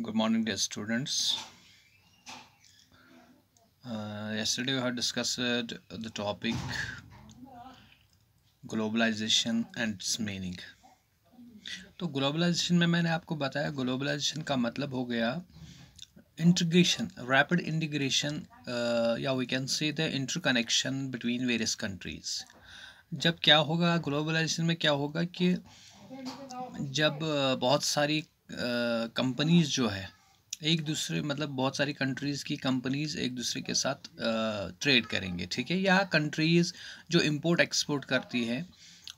good morning dear students uh, yesterday we had discussed the topic globalisation and its meaning तो globalisation में मैंने आपको बताया globalisation का मतलब हो गया इंटीग्रेशन रैपिड इंटीग्रेशन या we can see the interconnection between various countries जब क्या होगा ग्लोबलाइजेशन में क्या होगा कि जब uh, बहुत सारी कंपनीज़ जो है एक दूसरे मतलब बहुत सारी कंट्रीज़ की कंपनीज़ एक दूसरे के साथ ट्रेड करेंगे ठीक है या कंट्रीज़ जो इम्पोर्ट एक्सपोर्ट करती है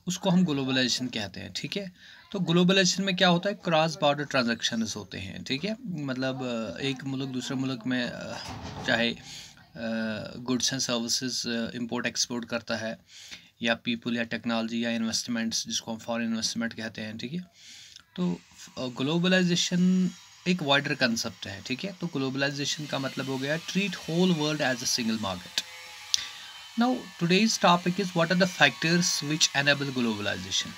उसको हम ग्लोबलाइजेशन कहते हैं ठीक है तो ग्लोबलाइजेशन में क्या होता है क्रॉस बॉर्डर ट्रांजेक्शन्स होते हैं ठीक है मतलब एक मुल्क दूसरे मुल्क में चाहे goods and services import export करता है या पीपल या टेक्नोलॉजी या इन्वेस्टमेंट्स जिसको हम फॉरेन इन्वेस्टमेंट कहते हैं ठीक है तो ग्लोबलाइजेशन एक वाइडर कंसेप्ट है ठीक है तो ग्लोबलाइजेशन का मतलब हो गया treat whole world as a single market now today's topic is what are the factors which enable globalisation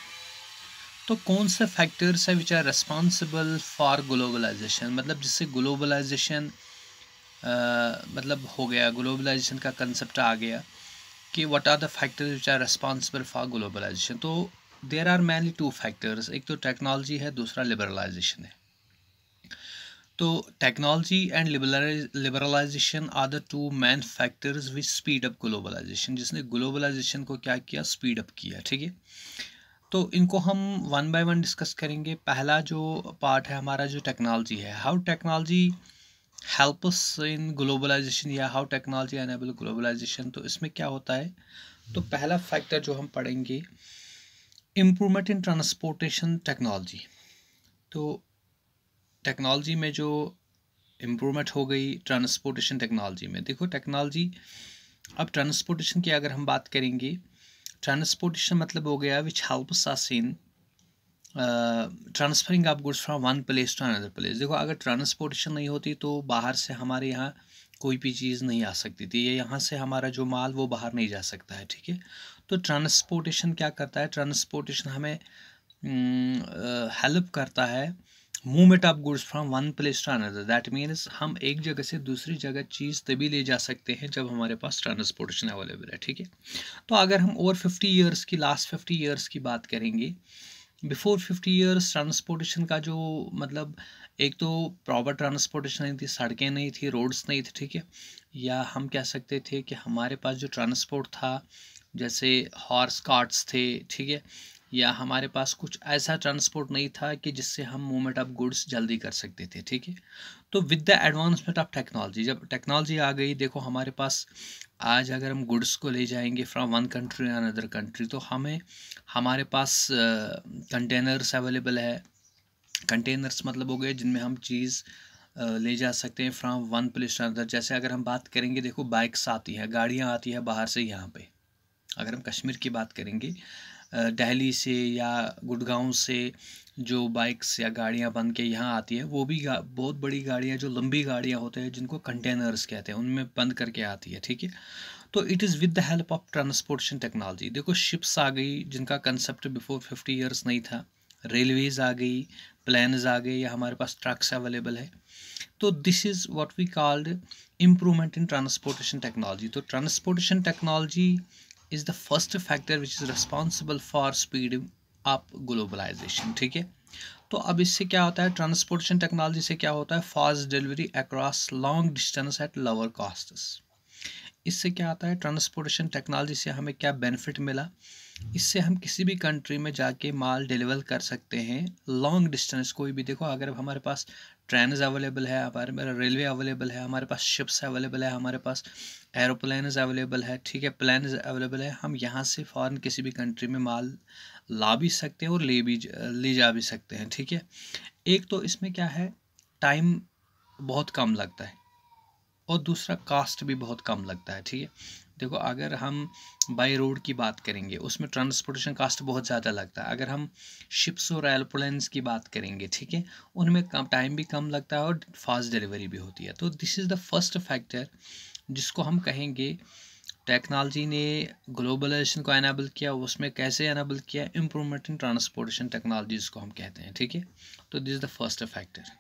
तो कौन से फैक्टर्स हैं which are responsible for globalisation मतलब जिससे ग्लोबलाइजेशन मतलब हो गया ग्लोबलाइजेशन का कंसेप्ट आ गया कि what are the factors which are responsible for globalisation तो there are mainly two factors एक तो टेक्नोलॉजी है दूसरा लिबरलाइजेशन है तो technology and liberalisation are the two main factors which speed up globalisation जिसने ग्लोबलाइजेशन को क्या किया स्पीड अप किया ठीक है तो इनको हम वन बाय वन डिस्कस करेंगे पहला जो पार्ट है हमारा जो टेक्नोलॉजी है how technology helps in globalisation या हाउ टेक्नोलॉजी एनेबल ग्लोबलाइजेशन तो इसमें क्या होता है तो पहला फैक्टर जो हम पढ़ेंगे इम्प्रूवमेंट इन ट्रांसपोर्टेशन टेक्नोलॉजी तो टेक्नोलॉजी में जो इम्प्रूवमेंट हो गई ट्रांसपोर्टेशन टेक्नोलॉजी में देखो टेक्नोलॉजी अब ट्रांसपोर्टेशन की अगर हम बात करेंगे ट्रांसपोर्टेशन मतलब हो गया which helps us in transferring of goods from one place to another place देखो अगर ट्रांसपोर्टेशन नहीं होती तो बाहर से हमारे यहाँ कोई भी चीज़ नहीं आ सकती थी या यहाँ से हमारा जो माल वो बाहर नहीं जा सकता है ठीक है तो ट्रांसपोर्टेशन क्या करता है ट्रांसपोर्टेशन हमें हेल्प हम्म, करता है movement of goods from one place to another that means हम एक जगह से दूसरी जगह चीज़ तभी ले जा सकते हैं जब हमारे पास ट्रांसपोर्टेशन अवेलेबल है ठीक है तो अगर हम ओवर फिफ्टी ईयर्स की लास्ट फिफ्टी ईयर्स की बात करेंगे बिफोर फिफ्टी ईयर्स ट्रांसपोर्टेशन का जो मतलब एक तो प्रॉपर ट्रांसपोर्टेशन नहीं थी सड़कें नहीं थी रोड्स नहीं थे ठीक है या हम कह सकते थे कि हमारे पास जो ट्रांसपोर्ट था जैसे हॉर्स कार्ट्स थे ठीक है या हमारे पास कुछ ऐसा ट्रांसपोर्ट नहीं था कि जिससे हम मूवमेंट ऑफ गुड्स जल्दी कर सकते थे ठीक है तो with the advancement of technology जब टेक्नोलॉजी आ गई देखो हमारे पास आज अगर हम गुड्स को ले जाएंगे from one country another country तो हमें हमारे पास कंटेनर्स uh, अवेलेबल है कंटेनर्स मतलब हो गए जिनमें हम चीज़ ले जा सकते हैं from one place to another जैसे अगर हम बात करेंगे देखो बाइक्स आती हैं गाड़ियाँ आती हैं बाहर से यहाँ पे अगर हम कश्मीर की बात करेंगे दिल्ली से या गुड़गांव से जो बाइक्स या गाड़ियाँ बन के यहाँ आती है वो भी बहुत बड़ी गाड़ियाँ जो लंबी गाड़ियाँ होते हैं जिनको कंटेनर्स कहते हैं उनमें बंद करके आती है ठीक है तो it is with the help of transportation technology देखो शिप्स आ गई जिनका कंसेप्ट बिफोर फिफ्टी ईयर्स नहीं था रेलवेज़ आ गई प्लान्स आ गए या हमारे पास ट्रक्स अवेलेबल है तो this is what we called improvement in transportation technology तो transportation technology is the first factor which is responsible for speed up globalisation ठीक है तो अब इससे क्या होता है ट्रांसपोर्टेशन टेक्नोलॉजी से क्या होता है fast delivery across long distance at lower costs इससे क्या आता है ट्रांसपोर्टेशन टेक्नोलॉजी से हमें क्या बेनिफिट मिला इससे हम किसी भी कंट्री में जाके माल डिलीवर कर सकते हैं लॉन्ग डिस्टेंस कोई भी देखो अगर हमारे पास ट्रेन अवेलेबल है हमारे पास रेलवे अवेलेबल है हमारे पास शिप्स अवेलेबल है हमारे पास एरोप्लेन अवेलेबल है ठीक है प्लान अवेलेबल है हम यहाँ से फ़ौरन किसी भी कंट्री में माल ला भी सकते हैं और ले भी ले जा भी सकते हैं ठीक है एक तो इसमें क्या है टाइम बहुत कम लगता है और दूसरा कास्ट भी बहुत कम लगता है ठीक है देखो अगर हम बाई रोड की बात करेंगे उसमें ट्रांसपोर्टेशन कास्ट बहुत ज़्यादा लगता है अगर हम शिप्स और एयरप्लेन्स की बात करेंगे ठीक है उनमें टाइम भी कम लगता है और फास्ट डिलीवरी भी होती है तो this is the first factor जिसको हम कहेंगे टेक्नोलॉजी ने ग्लोबलाइजेशन को एनेबल किया उसमें कैसे एनाबल किया इम्प्रूवमेंट इन ट्रांसपोर्टेशन टेक्नोलॉजी जिसको हम कहते हैं ठीक है तो this is the first factor